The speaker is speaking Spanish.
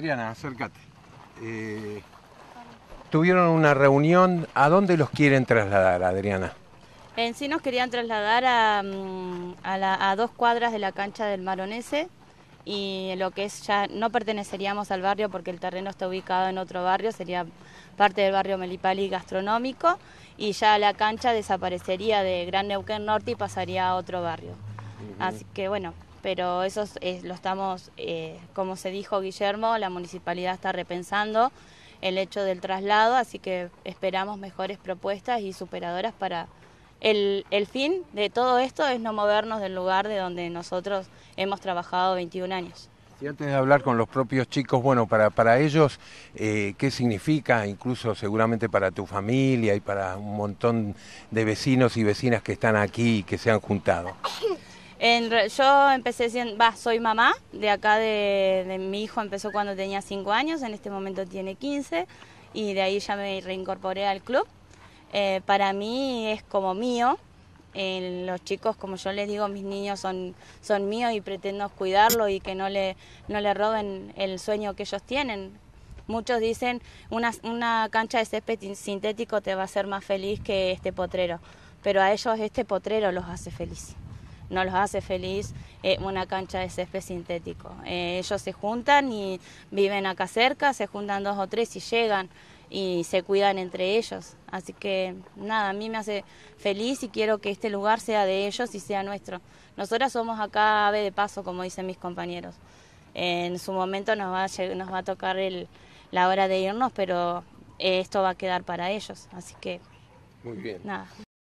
Adriana, acércate. Eh, tuvieron una reunión, ¿a dónde los quieren trasladar, Adriana? En sí nos querían trasladar a, mm, a, dos cuadras de la cancha del Maronese y lo que es ya no perteneceríamos al barrio porque el terreno está ubicado en otro barrio, sería parte del barrio Melipali gastronómico y ya la cancha desaparecería de Gran Neuquén Norte y pasaría a otro barrio. Así que bueno, pero eso lo estamos, eh, como se dijo Guillermo, la municipalidad está repensando el hecho del traslado, así que esperamos mejores propuestas y superadoras para el, fin de todo esto es no movernos del lugar de donde nosotros hemos trabajado 21 años. Y antes de hablar con los propios chicos, bueno, para, para ellos, eh, ¿qué significa? Incluso seguramente para tu familia y para un montón de vecinos y vecinas que están aquí y que se han juntado yo empecé siendo, va, soy mamá de acá de, mi hijo, empezó cuando tenía 5 años, en este momento tiene 15 y de ahí ya me reincorporé al club. Eh, para mí es como mío, los chicos, como yo les digo, mis niños son, míos y pretendo cuidarlo y que no le, no le roben el sueño que ellos tienen. Muchos dicen, una, una cancha de césped sintético te va a hacer más feliz que este potrero, pero a ellos este potrero los hace feliz no los hace feliz eh, una cancha de césped sintético. Eh, ellos se juntan y viven acá cerca, se juntan dos o tres y llegan y se cuidan entre ellos. Así que nada, a mí me hace feliz y quiero que este lugar sea de ellos y sea nuestro. Nosotras somos acá ave de paso, como dicen mis compañeros. en su momento nos va a, nos va a tocar la hora de irnos, pero eh, esto va a quedar para ellos. Así que... Muy bien. Nada.